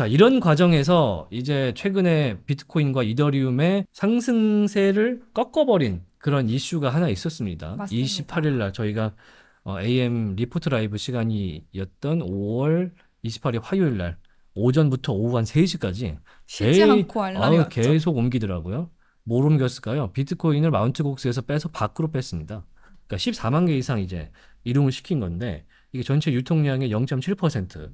자, 이런 과정에서 이제 최근에 비트코인과 이더리움의 상승세를 꺾어버린 그런 이슈가 하나 있었습니다. 맞습니다. 28일 날 저희가 어, AM 리포트 라이브 시간이었던 5월 28일 화요일 날 오전부터 오후 한 3시까지 쉬지 에이, 않고 알람이 아, 계속 옮기더라고요. 뭘 옮겼을까요? 비트코인을 마운트곡스에서 빼서 밖으로 뺐습니다. 그러니까 14만 개 이상 이제 이동을 시킨 건데 이게 전체 유통량의 0.7%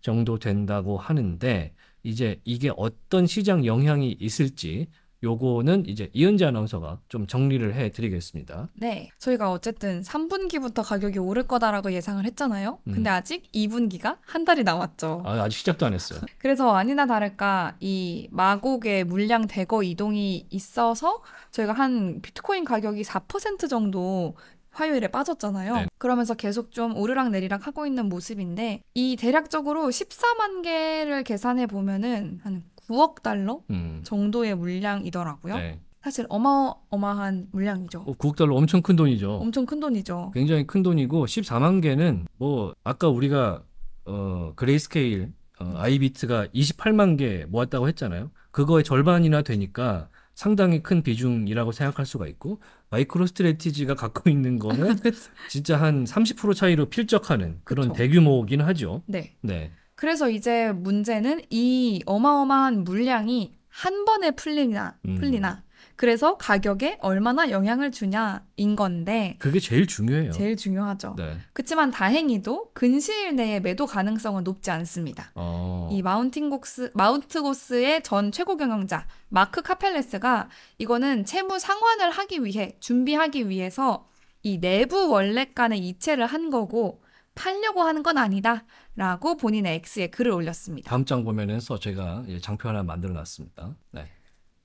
정도 된다고 하는데 이제 이게 어떤 시장 영향이 있을지 요거는 이제 이은지 아나운서가 좀 정리를 해 드리겠습니다. 네. 저희가 어쨌든 3분기부터 가격이 오를 거다라고 예상을 했잖아요. 음. 근데 아직 2분기가 한 달이 남았죠. 아, 아직 시작도 안 했어요. 그래서 아니나 다를까 이 마곡의 물량 대거 이동이 있어서 저희가 한 비트코인 가격이 4% 정도 화요일에 빠졌잖아요. 네. 그러면서 계속 좀 오르락 내리락 하고 있는 모습인데 이 대략적으로 14만 개를 계산해 보면은 한 9억 달러 음. 정도의 물량이더라고요. 네. 사실 어마어마한 물량이죠. 어, 9억 달러 엄청 큰 돈이죠. 엄청 큰 돈이죠. 굉장히 큰 돈이고 14만 개는 뭐 아까 우리가 어, 그레이스케일 어, 아이비트가 28만 개 모았다고 했잖아요. 그거의 절반이나 되니까 상당히 큰 비중이라고 생각할 수가 있고 마이크로 스트레티지가 갖고 있는 거는 그렇죠. 진짜 한 30% 차이로 필적하는 그런 그쵸. 그렇죠. 대규모긴 이 하죠. 네. 네. 그래서 이제 문제는 이 어마어마한 물량이 한 번에 풀리나 음. 풀리나 그래서 가격에 얼마나 영향을 주냐인 건데 그게 제일 중요해요. 제일 중요하죠. 네. 그렇지만 다행히도 근시일 내에 매도 가능성은 높지 않습니다. 어... 이 마운틴고스 마운트고스의 전 최고 경영자 마크 카펠레스가 이거는 채무 상환을 하기 위해 준비하기 위해서 이 내부 원래 간의 이체를 한 거고 팔려고 하는 건 아니다. 라고 본인의 X에 글을 올렸습니다. 다음 장 보면서 제가 장표 하나 만들어 놨습니다. 네.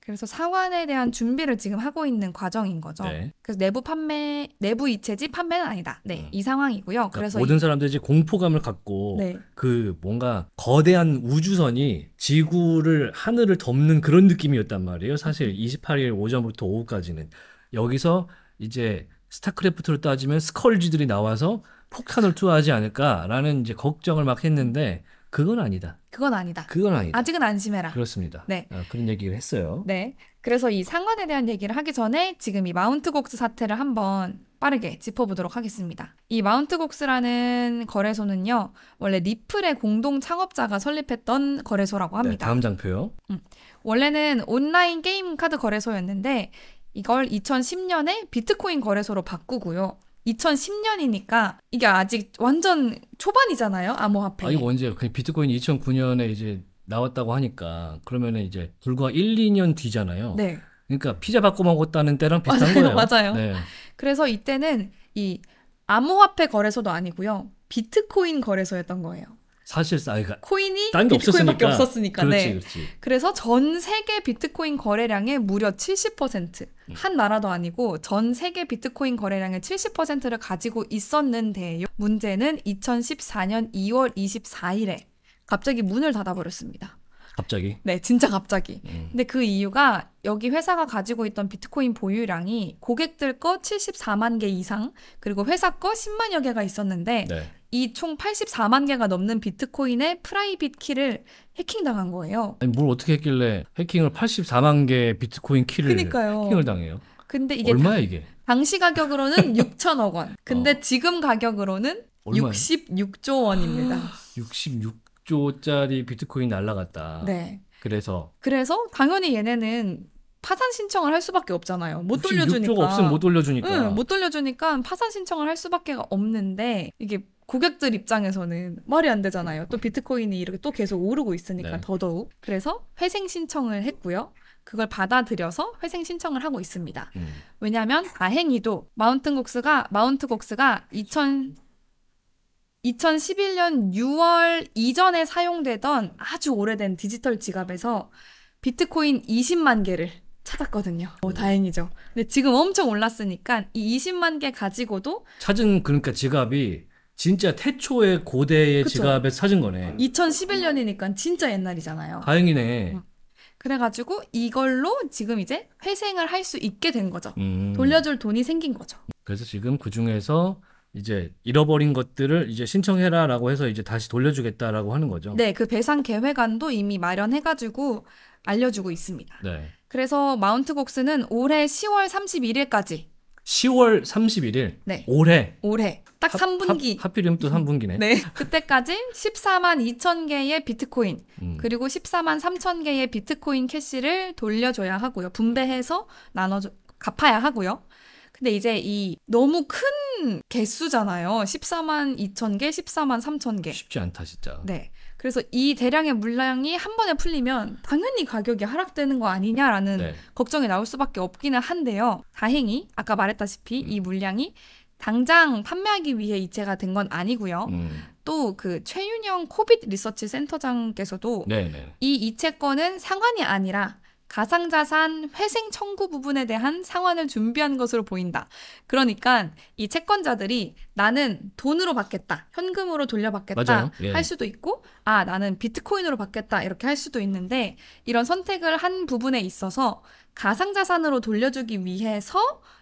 그래서 상환에 대한 준비를 지금 하고 있는 과정인 거죠. 네. 그래서 내부 판매, 내부 이체지 판매는 아니다. 네, 음. 이 상황이고요. 그러니까 그래서 모든 사람들이 이... 공포감을 갖고 네. 그 뭔가 거대한 우주선이 지구를 하늘을 덮는 그런 느낌이었단 말이에요. 사실 28일 음. 오전부터 오후까지는 여기서 이제 스타크래프트로 따지면 스컬지들이 나와서 폭탄을 투하하지 않을까라는 이제 걱정을 막 했는데 그건 아니다. 그건 아니다. 그건 아니다. 아직은 안심해라. 그렇습니다. 네. 아, 그런 얘기를 했어요. 네. 그래서 이 상관에 대한 얘기를 하기 전에 지금 이 마운트 곡스 사태를 한번 빠르게 짚어보도록 하겠습니다. 이 마운트 곡스라는 거래소는요, 원래 리플의 공동 창업자가 설립했던 거래소라고 네, 합니다. 네, 다음 장표요. 음. 원래는 온라인 게임 카드 거래소였는데 이걸 2010년에 비트코인 거래소로 바꾸고요. 2010년이니까 이게 아직 완전 초반이잖아요 암호화폐. 아 이거 언제요? 그비트코인 2009년에 이제 나왔다고 하니까 그러면은 이제 불과 1, 2년 뒤잖아요. 네. 그러니까 피자 받고 먹었다는 때랑 비슷한 맞아요, 거예요. 맞아요. 네. 그래서 이때는 이 암호화폐 거래소도 아니고요. 비트코인 거래소였던 거예요. 사실상 그러니까 코인이 비트코인밖에 없었으니까. 네. 그렇지, 그렇지. 그래서 전 세계 비트코인 거래량의 무려 70%한 음. 나라도 아니고 전 세계 비트코인 거래량의 70%를 가지고 있었는데요. 문제는 2014년 2월 24일에 갑자기 문을 닫아버렸습니다. 갑자기? 네, 진짜 갑자기. 음. 근데 그 이유가 여기 회사가 가지고 있던 비트코인 보유량이 고객들 거 74만 개 이상, 그리고 회사 거 10만여 개가 있었는데 네. 이총 84만 개가 넘는 비트코인의 프라이빗 키를 해킹당한 거예요. 아니, 뭘 어떻게 했길래 해킹을 84만 개 비트코인 키를 그러니까요. 해킹을 당해요? 근데 이게 얼마야 이게? 당시 가격으로는 6천억 원. 근데 어. 지금 가격으로는 얼마야? 66조 원입니다. 66조짜리 비트코인 날라갔다. 네. 그래서 그래서 당연히 얘네는 파산 신청을 할 수밖에 없잖아요. 못 돌려주니까. 6조가 없으면 못 돌려주니까. 응, 못 돌려주니까 파산 신청을 할 수밖에 없는데 이게 고객들 입장에서는 말이 안 되잖아요. 또 비트코인이 이렇게 또 계속 오르고 있으니까 네. 더더욱. 그래서 회생 신청을 했고요. 그걸 받아들여서 회생 신청을 하고 있습니다. 음. 왜냐하면 다행히도 마운트곡스가 마운트곡스가 2000 2011년 6월 이전에 사용되던 아주 오래된 디지털 지갑에서 비트코인 20만 개를 찾았거든요. 오, 다행이죠. 근데 지금 엄청 올랐으니까 이 20만 개 가지고도 찾은 그러니까 지갑이 진짜 태초의 고대의 그쵸? 지갑에 찾은 거네. 2011년이니까 진짜 옛날이잖아요. 다행이네. 음. 그래가지고 이걸로 지금 이제 회생을 할 수 있게 된 거죠. 음. 돌려줄 돈이 생긴 거죠. 그래서 지금 그 중에서 이제 잃어버린 것들을 이제 신청해라라고 해서 이제 다시 돌려주겠다라고 하는 거죠. 네, 그 배상 계획안도 이미 마련해가지고 알려주고 있습니다. 네. 그래서 마운트 곡스는 올해 10월 31일까지 10월 31일 네. 올해 올해 딱 하, 3분기 하, 하필이면 또 3분기네 네 그때까지 14만 2천 개의 비트코인 음. 그리고 14만 3천 개의 비트코인 캐시를 돌려줘야 하고요 분배해서 나눠 갚아야 하고요 근데 이제 이 너무 큰 개수잖아요 14만 2천 개 14만 3천 개 쉽지 않다 진짜 네 그래서 이 대량의 물량이 한 번에 풀리면 당연히 가격이 하락되는 거 아니냐라는 네. 걱정이 나올 수밖에 없기는 한데요. 다행히 아까 말했다시피 음. 이 물량이 당장 판매하기 위해 이체가 된 건 아니고요. 음. 또그 최윤영 코빗 리서치 센터장께서도 네네. 네. 이 이체권은 상환이 아니라 가상자산 회생 청구 부분에 대한 상환을 준비한 것으로 보인다. 그러니까 이 채권자들이 나는 돈으로 받겠다, 현금으로 돌려받겠다 예. 할 수도 있고, 아, 나는 비트코인으로 받겠다 이렇게 할 수도 있는데, 이런 선택을 한 부분에 있어서 가상자산으로 돌려주기 위해서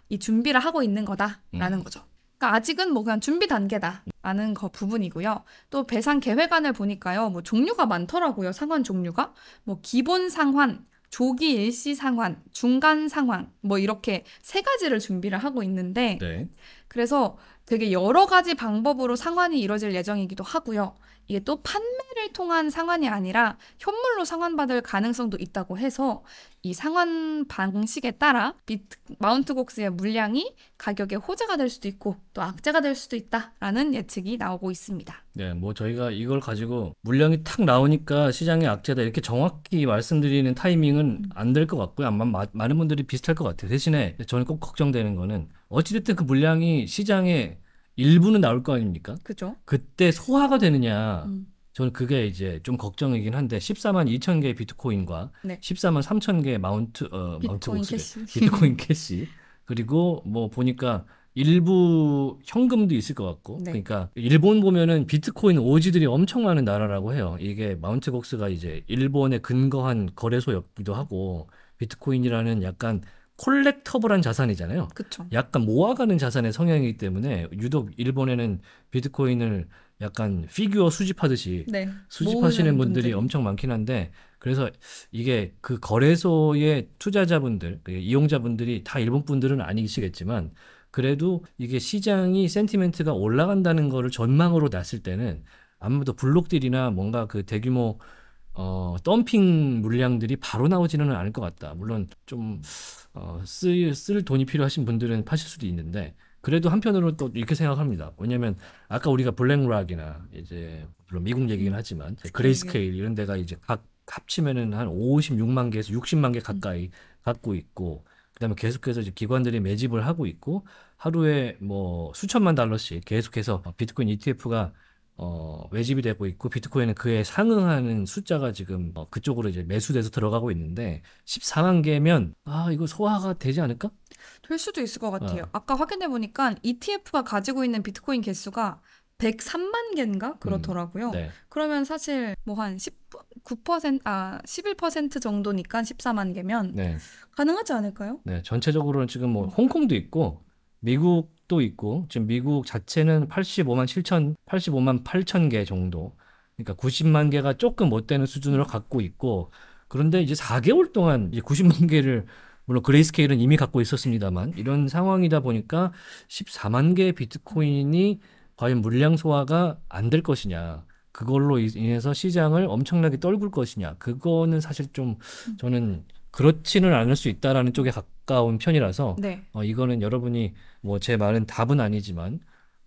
이 준비를 하고 있는 거다라는 음. 거죠. 그러니까 아직은 뭐 그냥 준비 단계다라는 거 부분이고요. 또 배상 계획안을 보니까요, 뭐 종류가 많더라고요. 상환 종류가 뭐 기본 상환, 조기 일시 상환, 중간 상황 뭐 이렇게 세 가지를 준비를 하고 있는데 네. 그래서 되게 여러 가지 방법으로 상환이 이뤄질 예정이기도 하고요. 이게 또 판매를 통한 상환이 아니라 현물로 상환받을 가능성도 있다고 해서 이 상환 방식에 따라 비트, 마운트 곡스의 물량이 가격에 호재가 될 수도 있고 또 악재가 될 수도 있다라는 예측이 나오고 있습니다. 네, 뭐 저희가 이걸 가지고 물량이 탁 나오니까 시장의 악재다 이렇게 정확히 말씀드리는 타이밍은 음. 안될 것 같고요. 아마 마, 많은 분들이 비슷할 것 같아요. 대신에 저는 꼭 걱정되는 거는 어찌됐든 그 물량이 시장에 일부는 나올 거 아닙니까? 그죠. 그때 소화가 되느냐. 음. 저는 그게 이제 좀 걱정이긴 한데 14만 2천 개의 비트코인과 네. 14만 3천 개의 마운트 어 마운트 목소 비트코인 캐시 그리고 뭐 보니까 일부 현금도 있을 것 같고 네. 그러니까 일본 보면은 비트코인 오지들이 엄청 많은 나라라고 해요 이게 마운트곡스가 이제 일본에 근거한 거래소였기도 하고 비트코인이라는 약간 콜렉터블한 자산이잖아요. 그쵸. 약간 모아가는 자산의 성향이기 때문에 유독 일본에는 비트코인을 약간 피규어 수집하듯이 네. 수집하시는 분들이 분들. 엄청 많긴 한데 그래서 이게 그 거래소의 투자자분들, 그 이용자분들이 다 일본 분들은 아니시겠지만 그래도 이게 시장이 센티멘트가 올라간다는 거를 전망으로 났을 때는 아무래도 블록딜이나 뭔가 그 대규모 어, 덤핑 물량들이 바로 나오지는 않을 것 같다. 물론 좀 어, 쓰, 쓸 돈이 필요하신 분들은 파실 수도 있는데 그래도 한편으로 또 이렇게 생각합니다. 왜냐면 아까 우리가 블랙락이나 이제 물론 미국 얘기긴 하지만 그레이스케일 이런 데가 이제 각 합치면은 한 56만 개에서 60만 개 음. 가까이 갖고 있고 그다음에 계속해서 이제 기관들이 매집을 하고 있고 하루에 뭐 수천만 달러씩 계속해서 비트코인 ETF가 어, 외집이 되고 있고 비트코인은 그에 상응하는 숫자가 지금 어, 그쪽으로 이제 매수돼서 들어가고 있는데 14만 개면 아 이거 소화가 되지 않을까? 될 수도 있을 것 같아요. 어. 아까 확인해 보니까 ETF가 가지고 있는 비트코인 개수가 103만 개인가 음, 그렇더라고요. 음, 네. 그러면 사실 뭐 한 19%, 아, 11% 정도니까 14만 개면 네. 가능하지 않을까요? 네, 전체적으로는 지금 뭐 홍콩도 있고 미국 또 있고 지금 미국 자체는 85만 7천 85만 8천 개 정도 그러니까 90만 개가 조금 못 되는 수준으로 갖고 있고 그런데 이제 4개월 동안 이제 90만 개를 물론 그레이스케일은 이미 갖고 있었습니다만 이런 상황이다 보니까 14만 개의 비트코인이 과연 물량 소화가 안 될 것이냐 그걸로 인해서 시장을 엄청나게 떨굴 것이냐 그거는 사실 좀 저는 그렇지는 않을 수 있다라는 쪽에 가, 가까운 편이라서 네. 어, 이거는 여러분이 뭐 제 말은 답은 아니지만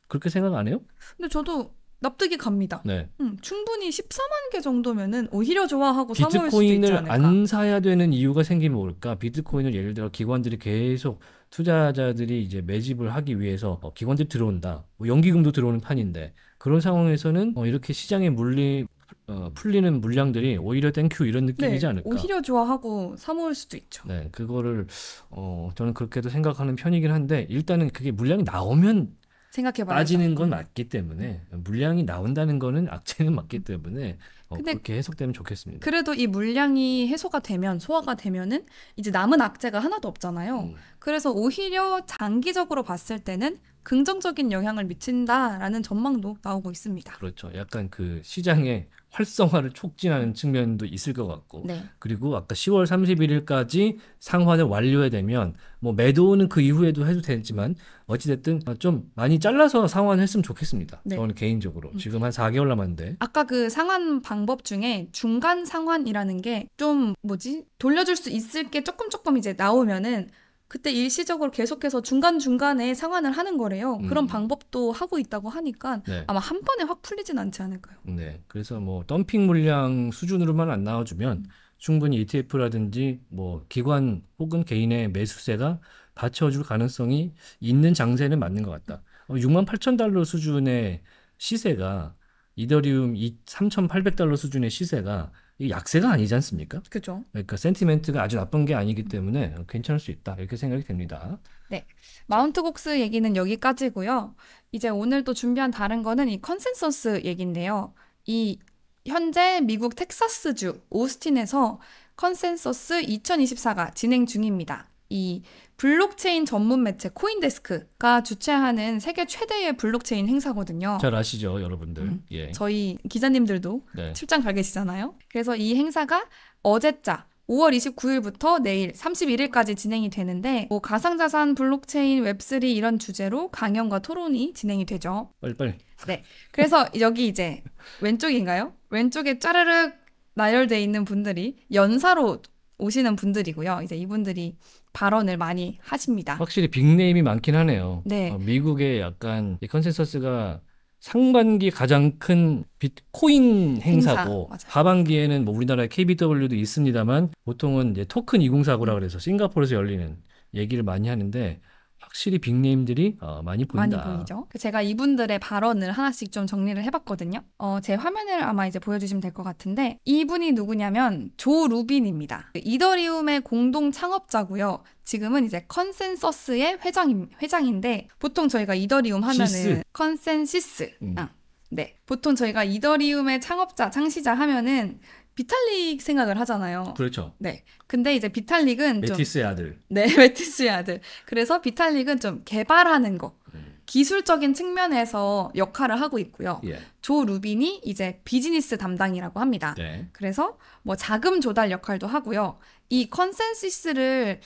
그렇게 생각 안 해요? 근데 저도 납득이 갑니다. 네. 음, 충분히 14만 개 정도면은 오히려 좋아하고 사모일 수도 있지 않을까. 비트코인을 안 사야 되는 이유가 생기면 뭘까? 비트코인을 예를 들어 기관들이 계속 투자자들이 이제 매집을 하기 위해서 어, 기관들이 들어온다. 뭐 연기금도 들어오는 판인데 그런 상황에서는 어, 이렇게 시장에 물리 어, 풀리는 물량들이 오히려 땡큐 이런 네, 느낌이지 네, 않을까? 오히려 좋아하고 사모을 수도 있죠. 네, 그거를 어, 저는 그렇게도 생각하는 편이긴 한데 일단은 그게 물량이 나오면 생각해봐야 따지는 건 맞기 때문에 물량이 나온다는 거는 악재는 맞기 때문에 어, 그렇게 해석되면 좋겠습니다. 그래도 이 물량이 해소가 되면 소화가 되면은 이제 남은 악재가 하나도 없잖아요. 음. 그래서 오히려 장기적으로 봤을 때는 긍정적인 영향을 미친다라는 전망도 나오고 있습니다. 그렇죠. 약간 그 시장에 활성화를 촉진하는 측면도 있을 것 같고 네. 그리고 아까 10월 31일까지 상환을 완료해야 되면 뭐 매도는 그 이후에도 해도 되지만 어찌됐든 좀 많이 잘라서 상환했으면 좋겠습니다. 네. 저는 개인적으로 음. 지금 한 4개월 남았는데 아까 그 상환 방법 중에 중간 상환이라는 게 좀 뭐지 돌려줄 수 있을 게 조금 조금 이제 나오면은 그때 일시적으로 계속해서 중간중간에 상환을 하는 거래요. 그런 음. 방법도 하고 있다고 하니까 네. 아마 한 번에 확 풀리진 않지 않을까요? 네. 그래서 뭐 덤핑 물량 수준으로만 안 나와주면 음. 충분히 ETF라든지 뭐 기관 혹은 개인의 매수세가 받쳐줄 가능성이 있는 장세는 맞는 것 같다. 6만 어, 8천 달러 수준의 시세가 이더리움 3,800달러 수준의 시세가 이 약세가 아니지 않습니까? 그죠. 그러니까 센티멘트가 아주 나쁜 게 아니기 때문에 괜찮을 수 있다 이렇게 생각이 됩니다. 네, 마운트 곡스 얘기는 여기까지고요. 이제 오늘 또 준비한 다른 거는 이 컨센서스 얘긴데요. 이 현재 미국 텍사스주 오스틴에서 컨센서스 2024가 진행 중입니다. 이 블록체인 전문 매체 코인데스크가 주최하는 세계 최대의 블록체인 행사거든요. 잘 아시죠, 여러분들. 음. 예. 저희 기자님들도 네. 출장 가 계시잖아요. 그래서 이 행사가 어제자 5월 29일부터 내일 31일까지 진행이 되는데 뭐 가상자산, 블록체인, 웹3 이런 주제로 강연과 토론이 진행이 되죠. 빨리빨리. 네. 그래서 여기 이제 왼쪽인가요? 왼쪽에 짜르륵 나열돼 있는 분들이 연사로 오시는 분들이고요. 이제 이분들이 발언을 많이 하십니다. 확실히 빅네임이 많긴 하네요. 네. 어, 미국의 약간 이 컨센서스가 상반기 가장 큰 비트코인 행사고 행사, 하반기에는 뭐 우리나라의 KBW도 있습니다만 보통은 이제 토큰 2049라 그래서 싱가포르에서 열리는 얘기를 많이 하는데 확실히 빅네임들이 어, 많이 보인다. 많이 보이죠. 그 제가 이분들의 발언을 하나씩 좀 정리를 해봤거든요. 어, 제 화면을 아마 이제 보여주시면 될 것 같은데 이분이 누구냐면 조 루빈입니다. 그 이더리움의 공동 창업자고요. 지금은 이제 컨센서스의 회장 회장인데 보통 저희가 이더리움 하면은 시스. 컨센시스. 음. 아, 네. 보통 저희가 이더리움의 창업자, 창시자 하면은 비탈릭 생각을 하잖아요. 그렇죠. 네. 근데 이제 비탈릭은 메티스의 좀, 아들. 네, 메티스의 아들. 그래서 비탈릭은 좀 개발하는 거. 음. 기술적인 측면에서 역할을 하고 있고요. 예. 조 루빈이 이제 비즈니스 담당이라고 합니다. 네. 그래서 뭐 자금 조달 역할도 하고요. 이 컨센시스를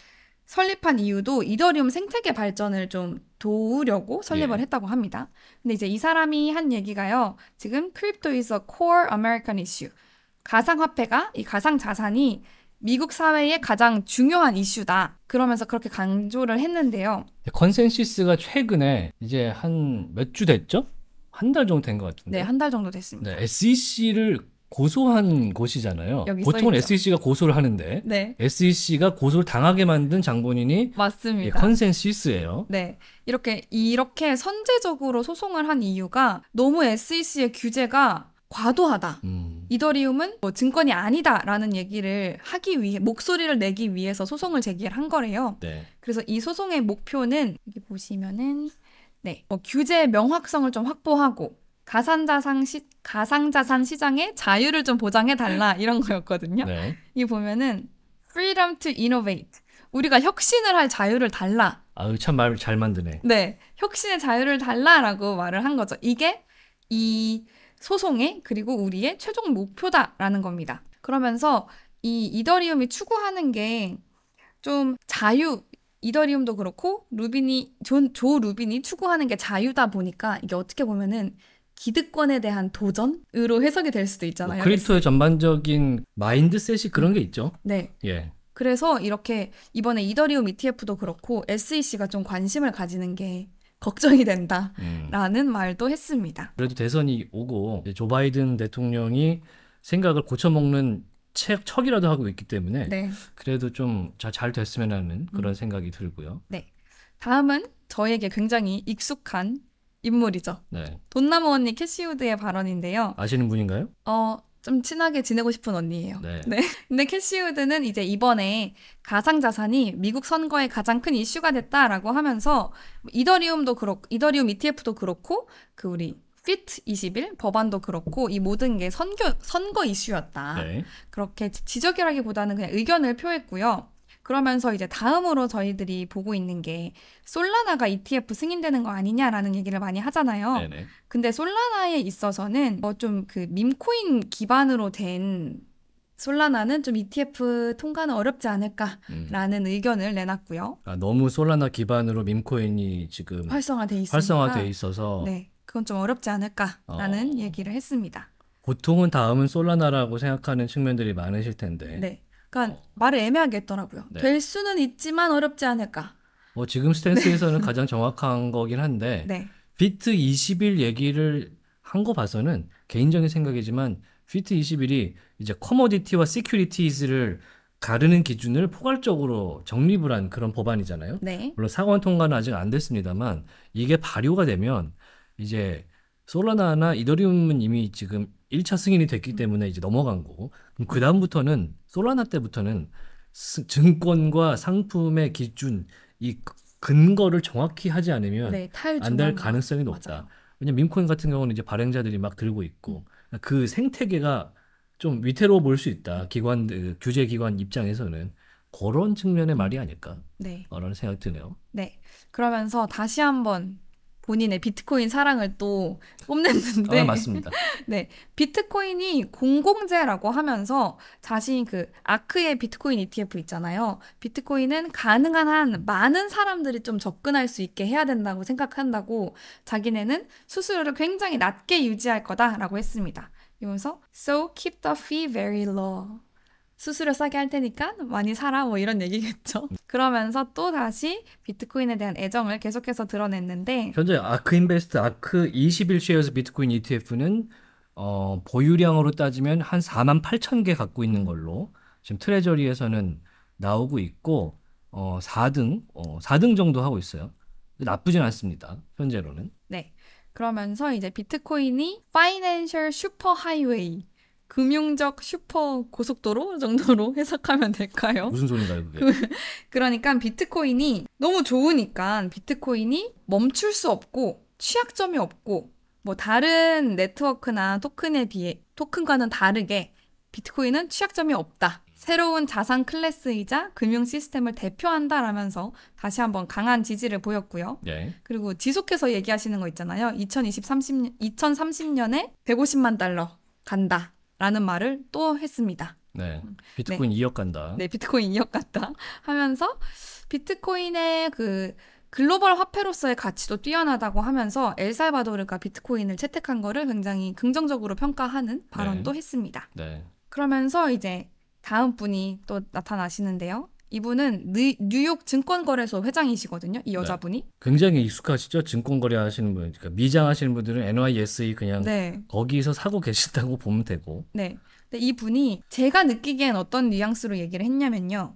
설립한 이유도 이더리움 생태계 발전을 좀 도우려고 설립을 예. 했다고 합니다. 근데 이제 이 사람이 한 얘기가요. 지금 크립토 이 s a core a m e r 가상화폐가 이 가상자산이 미국 사회의 가장 중요한 이슈다. 그러면서 그렇게 강조를 했는데요. 컨센시스가 최근에 이제 한 몇 주 됐죠? 한 달 정도 된 것 같은데. 네, 한 달 정도 됐습니다. 네, SEC를 고소한 곳이잖아요. 보통은 써있죠. SEC가 고소를 하는데 네. SEC가 고소를 당하게 만든 장본인이 맞습니다. 예, 컨센시스예요. 네. 이렇게 이렇게 선제적으로 소송을 한 이유가 너무 SEC의 규제가 과도하다. 음. 이더리움은 뭐 증권이 아니다라는 얘기를 하기 위해 목소리를 내기 위해서 소송을 제기한 거래요. 네. 그래서 이 소송의 목표는 여기 보시면은 네, 뭐규제 명확성을 좀 확보하고 가상자산 시 가상자산 시장의 자유를 좀 보장해 달라 이런 거였거든요. 네. 이 보면은 freedom to innovate 우리가 혁신을 할 자유를 달라. 아유 참말 잘 만드네. 네, 혁신의 자유를 달라라고 말을 한 거죠. 이게 이 소송의 그리고 우리의 최종 목표다라는 겁니다. 그러면서 이 이더리움이 추구하는 게 좀 자유 이더리움도 그렇고 루빈이 존, 조 루빈이 추구하는 게 자유다 보니까 이게 어떻게 보면은 기득권에 대한 도전으로 해석이 될 수도 있잖아요. 뭐 크립토의 전반적인 마인드셋이 그런 게 있죠. 네. 예. 그래서 이렇게 이번에 이더리움 ETF도 그렇고 SEC가 좀 관심을 가지는 게 걱정이 된다라는 음. 말도 했습니다. 그래도 대선이 오고 조 바이든 대통령이 생각을 고쳐먹는 책, 척이라도 하고 있기 때문에 네. 그래도 좀 잘 됐으면 하는 그런 음. 생각이 들고요. 네. 다음은 저에게 굉장히 익숙한 인물이죠. 네. 돈나무 언니 캐시우드의 발언인데요. 아시는 분인가요? 어, 좀 친하게 지내고 싶은 언니예요. 네. 네. 근데 캐시우드는 이제 이번에 가상 자산이 미국 선거에 가장 큰 이슈가 됐다라고 하면서 이더리움도 그렇고 이더리움 ETF도 그렇고 그 우리 피트 21 법안도 그렇고 이 모든 게 선교, 선거 이슈였다. 네. 그렇게 지적이라기보다는 그냥 의견을 표했고요. 그러면서 이제 다음으로 저희들이 보고 있는 게 솔라나가 ETF 승인되는 거 아니냐라는 얘기를 많이 하잖아요. 네네. 근데 솔라나에 있어서는 뭐 좀그 밈코인 기반으로 된 솔라나는 좀 ETF 통과는 어렵지 않을까라는 음. 의견을 내놨고요. 아, 너무 솔라나 기반으로 밈코인이 지금 활성화돼, 활성화돼 있어서 네, 그건 좀 어렵지 않을까라는 어. 얘기를 했습니다. 보통은 다음은 솔라나라고 생각하는 측면들이 많으실 텐데 네. 그러니까 말을 애매하게 했더라고요. 네. 될 수는 있지만 어렵지 않을까. 뭐 지금 스탠스에서는 네. 가장 정확한 거긴 한데 네. 비트 21 얘기를 한 거 봐서는 개인적인 생각이지만 비트 21이 이제 커머디티와 시큐리티즈를 가르는 기준을 포괄적으로 정립을 한 그런 법안이잖아요. 네. 물론 사관 통과는 아직 안 됐습니다만 이게 발효가 되면 이제 솔라나나 이더리움은 이미 지금 1차 승인이 됐기 때문에 이제 넘어간 거고 그 다음부터는 솔라나 때부터는 스, 증권과 상품의 기준 이 그, 근거를 정확히 하지 않으면 네, 안될 가능성이 높다. 왜냐면 민코인 같은 경우는 이제 발행자들이 막 들고 있고 음. 그 생태계가 좀 위태로워 보일 수 있다. 기관 그 규제 기관 입장에서는 그런 측면의 말이 아닐까라는 네. 생각이 드네요. 네. 그러면서 다시 한번 본인의 비트코인 사랑을 또 뽐냈는데. 아, 맞습니다. 네. 비트코인이 공공재라고 하면서 자신이 그 아크의 비트코인 ETF 있잖아요. 비트코인은 가능한 한 많은 사람들이 좀 접근할 수 있게 해야 된다고 생각한다고 자기네는 수수료를 굉장히 낮게 유지할 거다라고 했습니다. 이러면서 So keep the fee very low. 수수료 싸게 할 테니까 많이 사라 뭐 이런 얘기겠죠. 그러면서 또 다시 비트코인에 대한 애정을 계속해서 드러냈는데 현재 아크 인베스트 아크 21 쉐어스 비트코인 ETF는 어, 보유량으로 따지면 한 4만 8천 개 갖고 있는 걸로 지금 트레저리에서는 나오고 있고 어, 4등 어, 4등 정도 하고 있어요. 나쁘진 않습니다. 현재로는. 네. 그러면서 이제 비트코인이 파이낸셜 슈퍼 하이웨이 금융적 슈퍼 고속도로 정도로 해석하면 될까요? 무슨 소리인가요, 그게? 그, 그러니까 비트코인이 너무 좋으니까 비트코인이 멈출 수 없고 취약점이 없고 뭐 다른 네트워크나 토큰에 비해 토큰과는 다르게 비트코인은 취약점이 없다. 새로운 자산 클래스이자 금융 시스템을 대표한다라면서 다시 한번 강한 지지를 보였고요. 예. 그리고 지속해서 얘기하시는 거 있잖아요. 2020, 30, 2030년에 150만 달러 간다. 라는 말을 또 했습니다. 네. 음. 비트코인 네. 2억 간다. 네, 비트코인 2억 간다 하면서 비트코인의 그 글로벌 화폐로서의 가치도 뛰어나다고 하면서 엘살바도르가 비트코인을 채택한 거를 굉장히 긍정적으로 평가하는 발언도 네. 했습니다. 네. 그러면서 이제 다음 분이 또 나타나시는데요. 이분은 뉴욕 증권거래소 회장이시거든요. 이 네. 여자분이. 네. 굉장히 익숙하시죠? 증권거래 하시는 분. 그러니까 미장 하시는 분들은 NYSE 그냥 네. 거기서 사고 계신다고 보면 되고. 네. 근데 이분이 제가 느끼기엔 어떤 뉘앙스로 얘기를 했냐면요.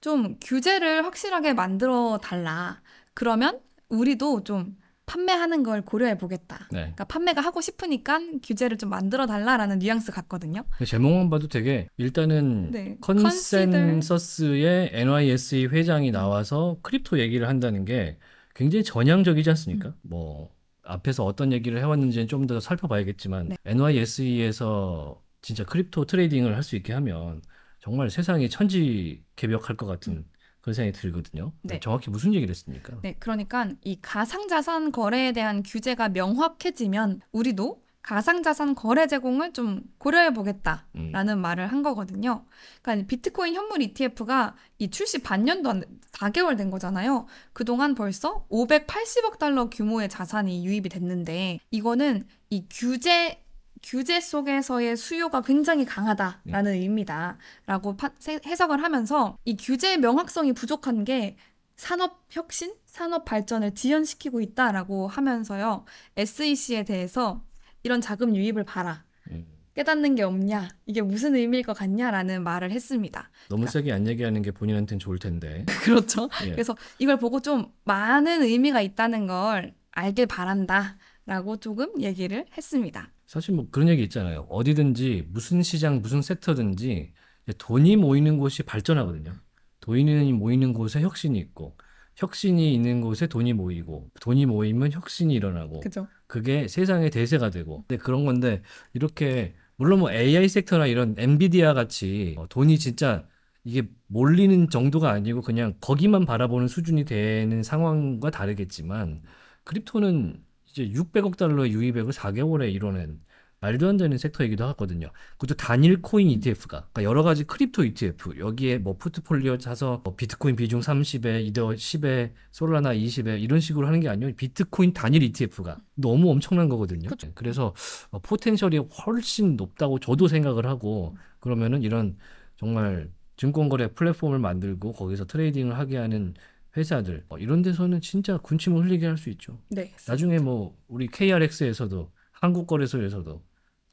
좀 규제를 확실하게 만들어 달라. 그러면 우리도 좀 판매하는 걸 고려해 보겠다. 네. 그러니까 판매가 하고 싶으니까 규제를 좀 만들어 달라라는 뉘앙스 같거든요. 제목만 봐도 되게 일단은 네. 컨센서스의 NYSE 회장이 나와서 크립토 얘기를 한다는 게 굉장히 전향적이지 않습니까? 음. 뭐 앞에서 어떤 얘기를 해왔는지는 좀 더 살펴봐야겠지만 네. NYSE에서 진짜 크립토 트레이딩을 할 수 있게 하면 정말 세상이 천지 개벽할 것 같은 음. 그런 생각이 들거든요. 네. 정확히 무슨 얘기를 했습니까? 네, 그러니까 이 가상자산 거래에 대한 규제가 명확해지면 우리도 가상자산 거래 제공을 좀 고려해 보겠다라는 음. 말을 한 거거든요. 그러니까 비트코인 현물 ETF가 이 출시 반년도 안, 4개월 된 거잖아요. 그동안 벌써 580억 달러 규모의 자산이 유입이 됐는데 이거는 이 규제 규제 속에서의 수요가 굉장히 강하다라는 네. 의미다. 라고 파, 해석을 하면서 이 규제의 명확성이 부족한 게 산업 혁신, 산업 발전을 지연시키고 있다라고 하면서요. SEC에 대해서 이런 자금 유입을 봐라. 예. 깨닫는 게 없냐? 이게 무슨 의미일 것 같냐라는 말을 했습니다. 너무 그러니까, 세게 안 얘기하는 게 본인한테는 좋을 텐데. 그렇죠. 예. 그래서 이걸 보고 좀 많은 의미가 있다는 걸 알길 바란다. 라고 조금 얘기를 했습니다. 사실 뭐 그런 얘기 있잖아요. 어디든지 무슨 시장, 무슨 섹터든지 돈이 모이는 곳이 발전하거든요. 돈이 모이는 곳에 혁신이 있고 혁신이 있는 곳에 돈이 모이고 돈이 모이면 혁신이 일어나고 그쵸. 그게 세상의 대세가 되고 근데 그런 건데 이렇게 물론 뭐 AI 섹터나 이런 엔비디아 같이 어 돈이 진짜 이게 몰리는 정도가 아니고 그냥 거기만 바라보는 수준이 되는 상황과 다르겠지만 크립토는 이제 600억 달러의 유입액을 4개월에 이뤄낸 말도 안 되는 섹터이기도 하거든요. 그것도 단일 코인 ETF가 그러니까 여러 가지 크립토 ETF 여기에 뭐 포트폴리오 사서 뭐 비트코인 비중 30에 이더 10에 솔라나 20에 이런 식으로 하는 게 아니고 비트코인 단일 ETF가 너무 엄청난 거거든요. 그쵸. 그렇죠. 그래서 어, 포텐셜이 훨씬 높다고 저도 생각을 하고 그러면은 이런 정말 증권거래 플랫폼을 만들고 거기서 트레이딩을 하게 하는 회사들 뭐 이런 데서는 진짜 군침을 흘리게 할 수 있죠. 네. 나중에 뭐 우리 KRX에서도 한국거래소에서도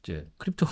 이제 크립토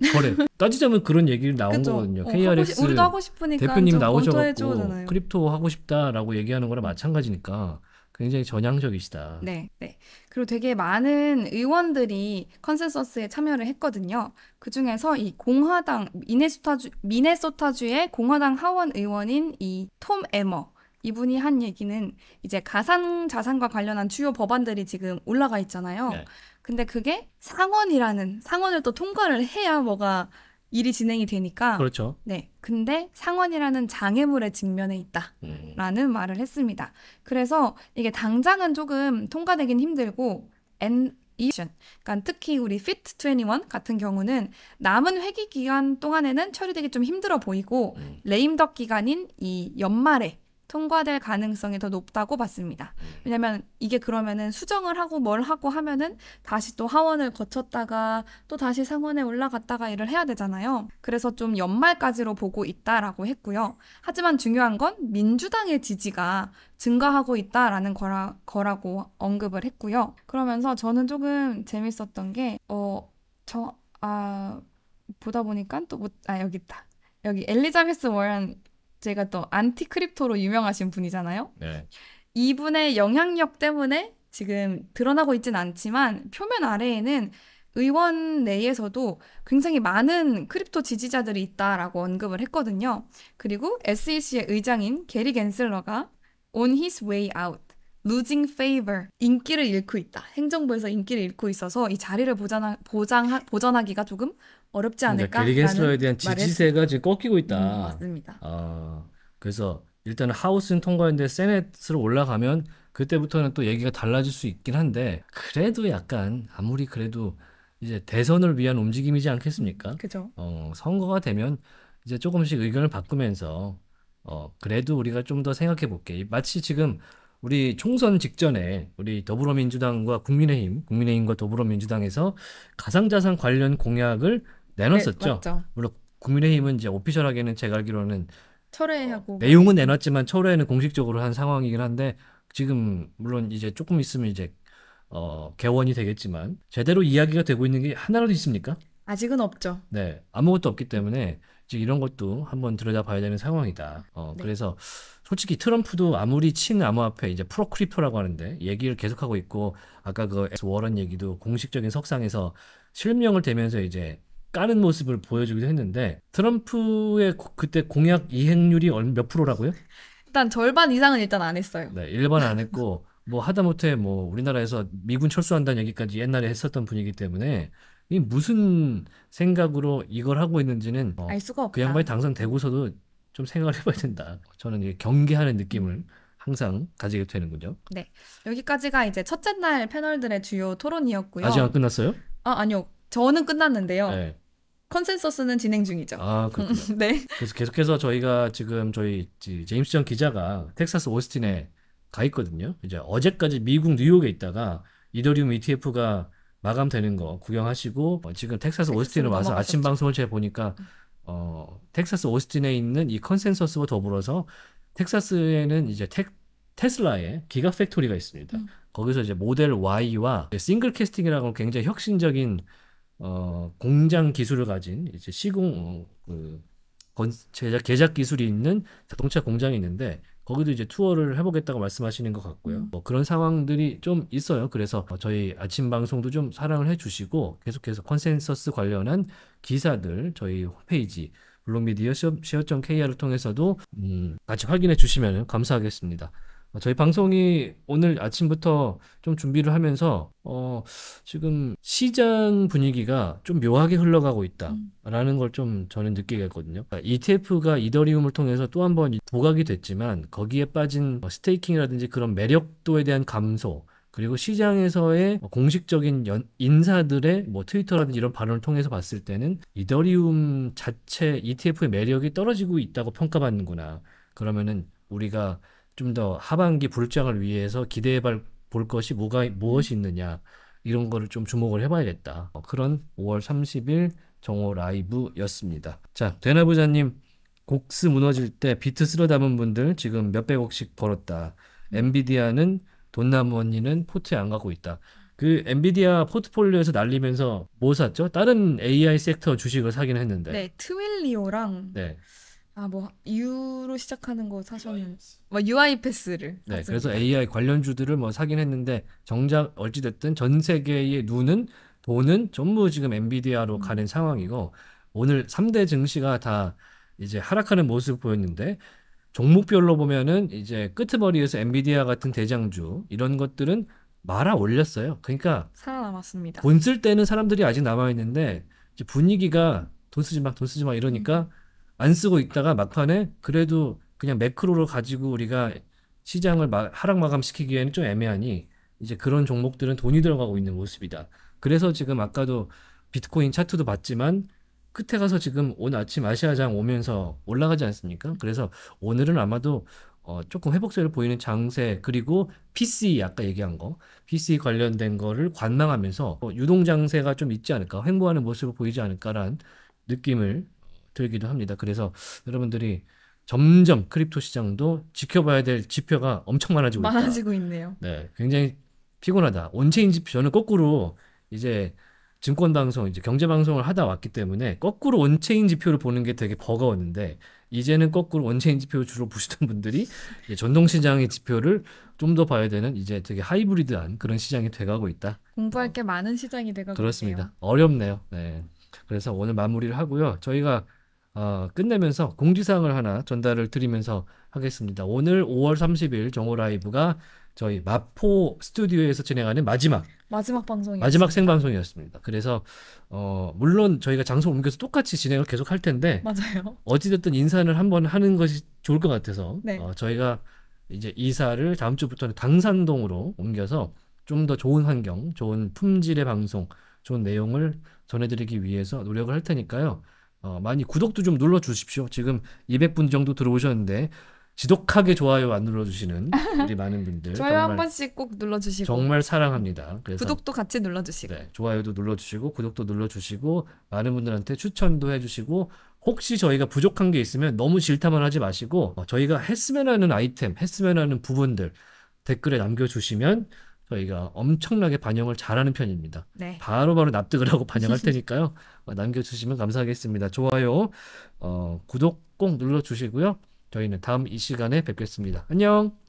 거래 따지자면 그런 얘기를 나온 그쵸? 거거든요. 어, KRX 하고 싶, 대표님 나오셔가지고 크립토 하고 싶다라고 얘기하는 거랑 마찬가지니까 굉장히 전향적이시다. 네, 네. 그리고 되게 많은 의원들이 컨센서스에 참여를 했거든요. 그 중에서 이 공화당 미네소타주 미네소타주의 공화당 하원 의원인 이 톰 에머 이분이 한 얘기는 이제 가상 자산과 관련한 주요 법안들이 지금 올라가 있잖아요. 네. 근데 그게 상원이라는 상원을 또 통과를 해야 뭐가 일이 진행이 되니까 그렇죠. 네. 근데 상원이라는 장애물에 직면해 있다라는 음. 말을 했습니다. 그래서 이게 당장은 조금 통과되긴 힘들고 엔 이션. 그러니까 특히 우리 피트 21 같은 경우는 남은 회기 기간 동안에는 처리되기 좀 힘들어 보이고 음. 레임덕 기간인 이 연말에 통과될 가능성이 더 높다고 봤습니다. 음. 왜냐하면 이게 그러면은 수정을 하고 뭘 하고 하면은 다시 또 하원을 거쳤다가 또 다시 상원에 올라갔다가 일을 해야 되잖아요. 그래서 좀 연말까지로 보고 있다라고 했고요. 하지만 중요한 건 민주당의 지지가 증가하고 있다라는 거라, 거라고 언급을 했고요. 그러면서 저는 조금 재밌었던 게 어 저 아 보다 보니까 또 아 여기 있다. 여기 엘리자베스 워런 제가 또 안티 크립토로 유명하신 분이잖아요. 네. 이분의 영향력 때문에 지금 드러나고 있진 않지만 표면 아래에는 의원 내에서도 굉장히 많은 크립토 지지자들이 있다라고 언급을 했거든요. 그리고 SEC의 의장인 게리 갠슬러가 on his way out losing favor 인기를 잃고 있다. 행정부에서 인기를 잃고 있어서 이 자리를 보장 보장 보전하기가 조금 어렵지 않을까? 게리 겐슬러에 대한 지지세가 했... 지금 꺾이고 있다. 음, 맞습니다. 어, 그래서 일단 하우스는 통과했는데 세넷으로 올라가면 그때부터는 또 얘기가 달라질 수 있긴 한데 그래도 약간 아무리 그래도 이제 대선을 위한 움직임이지 않겠습니까? 그죠. 어, 선거가 되면 이제 조금씩 의견을 바꾸면서 어, 그래도 우리가 좀 더 생각해 볼게. 마치 지금 우리 총선 직전에 우리 더불어민주당과 국민의힘, 국민의힘과 더불어민주당에서 가상자산 관련 공약을 내놨었죠. 네, 물론 국민의힘은 이제 오피셜하게는 제가 알기로는 철회하고 내용은 내놨지만 철회는 공식적으로 한 상황이긴 한데 지금 물론 이제 조금 있으면 이제 어, 개원이 되겠지만 제대로 이야기가 되고 있는 게 하나라도 있습니까? 아직은 없죠. 네, 아무것도 없기 때문에 지금 이런 것도 한번 들여다봐야 되는 상황이다. 어, 네. 그래서 솔직히 트럼프도 아무리 친암호화폐 이제 프로크립토라고 하는데 얘기를 계속하고 있고 아까 그 워런 얘기도 공식적인 석상에서 실명을 대면서 이제 까는 모습을 보여주기도 했는데 트럼프의 고, 그때 공약 이행률이 얼, 몇 프로라고요? 일단 절반 이상은 일단 안 했어요. 네, 일반 안 했고 뭐 하다못해 뭐 우리나라에서 미군 철수한다는 얘기까지 옛날에 했었던 분이기 때문에 이 무슨 생각으로 이걸 하고 있는지는 어, 알 수가 없다. 그 양반이 당선되고서도 좀 생각을 해봐야 된다. 저는 경계하는 느낌을 항상 가지게 되는군요. 네, 여기까지가 이제 첫째 날 패널들의 주요 토론이었고요. 아직 안 끝났어요? 아 아니요, 저는 끝났는데요. 네. 컨센서스는 진행 중이죠. 아, 그렇군요. 네. 그래서 계속해서 저희가 지금 저희 제임스 전 기자가 텍사스 오스틴에 가 있거든요. 이제 어제까지 미국 뉴욕에 있다가 이더리움 ETF가 마감되는 거 구경하시고 어, 지금 텍사스 오스틴에 와서 아침 방송을 제가 보니까 어, 텍사스 오스틴에 있는 이 컨센서스와 더불어서 텍사스에는 이제 텍, 테슬라의 기가 팩토리가 있습니다. 음. 거기서 이제 모델 Y와 싱글 캐스팅이라고 굉장히 혁신적인 어, 공장 기술을 가진 이제 시공 어, 그 제작 제작 기술이 있는 자동차 공장이 있는데 거기도 이제 투어를 해보겠다고 말씀하시는 것 같고요. 음. 뭐 그런 상황들이 좀 있어요. 그래서 뭐 저희 아침 방송도 좀 사랑을 해주시고 계속해서 컨센서스 관련한 기사들 저희 홈페이지 블록미디어 시어.kr을 통해서도 음, 같이 확인해 주시면 감사하겠습니다. 어, 저희 방송이 오늘 아침부터 좀 준비를 하면서 어, 지금 시장 분위기가 좀 묘하게 흘러가고 있다라는 음. 걸좀 저는 느끼게 했거든요. 그러니까 ETF가 이더리움을 통해서 또 한 번 부각이 됐지만 거기에 빠진 뭐 스테이킹이라든지 그런 매력도에 대한 감소 그리고 시장에서의 뭐 공식적인 연, 인사들의 뭐 트위터라든지 이런 발언을 통해서 봤을 때는 이더리움 자체 ETF의 매력이 떨어지고 있다고 평가받는구나. 그러면은 우리가 좀더 하반기 불장을 위해서 기대해 볼 것이 뭐가 무엇이 있느냐 이런 거를 좀 주목을 해봐야겠다. 어, 그런 5월 30일 정오 라이브였습니다. 자, 대나부자님 곡스 무너질 때 비트 쓸어 담은 분들 지금 몇백억씩 벌었다. 엔비디아는 돈나무 언니는 포트에 안 가고 있다. 그 엔비디아 포트폴리오에서 날리면서 뭐 샀죠? 다른 AI 섹터 주식을 사긴 했는데. 네, 트윌리오랑 네. 아뭐 U로 시작하는 거 사셨는 뭐 UI 패스를 네, 봤습니다. 그래서 AI 관련주들을 뭐 사긴 했는데 정작 어찌 됐든 전 세계의 눈은 돈은 전부 지금 엔비디아로 음. 가는 상황이고 오늘 3대 증시가 다 이제 하락하는 모습 을 보였는데 종목별로 보면은 이제 끄트머리에서 엔비디아 같은 대장주 이런 것들은 말아 올렸어요. 그러니까 살아남았습니다. 돈 쓸 때는 사람들이 아직 남아 있는데 분위기가 돈 쓰지 마, 돈 쓰지 마 이러니까 음. 안 쓰고 있다가 막판에 그래도 그냥 매크로를 가지고 우리가 시장을 마, 하락 마감시키기에는 좀 애매하니 이제 그런 종목들은 돈이 들어가고 있는 모습이다. 그래서 지금 아까도 비트코인 차트도 봤지만 끝에 가서 지금 오늘 아침 아시아장 오면서 올라가지 않습니까? 그래서 오늘은 아마도 어, 조금 회복세를 보이는 장세 그리고 PC e 아까 얘기한 거 PC e 관련된 거를 관망하면서 어, 유동 장세가 좀 있지 않을까 횡보하는 모습을 보이지 않을까란 느낌을 들기도 합니다. 그래서 여러분들이 점점 크립토 시장도 지켜봐야 될 지표가 엄청 많아지고 있다. 많아지고 있네요. 네, 굉장히 피곤하다. 온체인 지표 저는 거꾸로 이제 증권 방송 이제 경제 방송을 하다 왔기 때문에 거꾸로 원체인 지표를 보는 게 되게 버거웠는데 이제는 거꾸로 원체인 지표 주로 보시던 분들이 전동 시장의 지표를 좀 더 봐야 되는 이제 되게 하이브리드한 그런 시장이 돼가고 있다. 공부할 게 많은 시장이 돼가고 그렇습니다. 있네요. 어렵네요. 네. 그래서 오늘 마무리를 하고요. 저희가 어, 끝내면서 공지사항을 하나 전달을 드리면서 하겠습니다. 오늘 5월 30일 정오 라이브가 저희 마포 스튜디오에서 진행하는 마지막 마지막 방송 마지막 생방송이었습니다. 그래서 어 물론 저희가 장소 옮겨서 똑같이 진행을 계속 할 텐데 맞아요. 어찌됐든 인사를 한번 하는 것이 좋을 것 같아서 네. 어, 저희가 이제 이사를 다음 주부터는 당산동으로 옮겨서 좀 더 좋은 환경, 좋은 품질의 방송, 좋은 내용을 전해드리기 위해서 노력을 할 테니까요. 어, 많이 구독도 좀 눌러 주십시오. 지금 200분 정도 들어오셨는데 지독하게 좋아요 안 눌러주시는 우리 많은 분들 좋아요 한 번씩 꼭 눌러주시고 정말 사랑합니다. 그래서 구독도 같이 눌러주시고 네, 좋아요도 눌러주시고 구독도 눌러주시고 많은 분들한테 추천도 해주시고 혹시 저희가 부족한 게 있으면 너무 질타만 하지 마시고 어, 저희가 했으면 하는 아이템, 했으면 하는 부분들 댓글에 남겨주시면 저희가 엄청나게 반영을 잘하는 편입니다. 네. 바로바로 납득을 하고 반영할 테니까요. 어, 남겨주시면 감사하겠습니다. 좋아요, 어, 구독 꼭 눌러주시고요. 저희는 다음 이 시간에 뵙겠습니다. 안녕!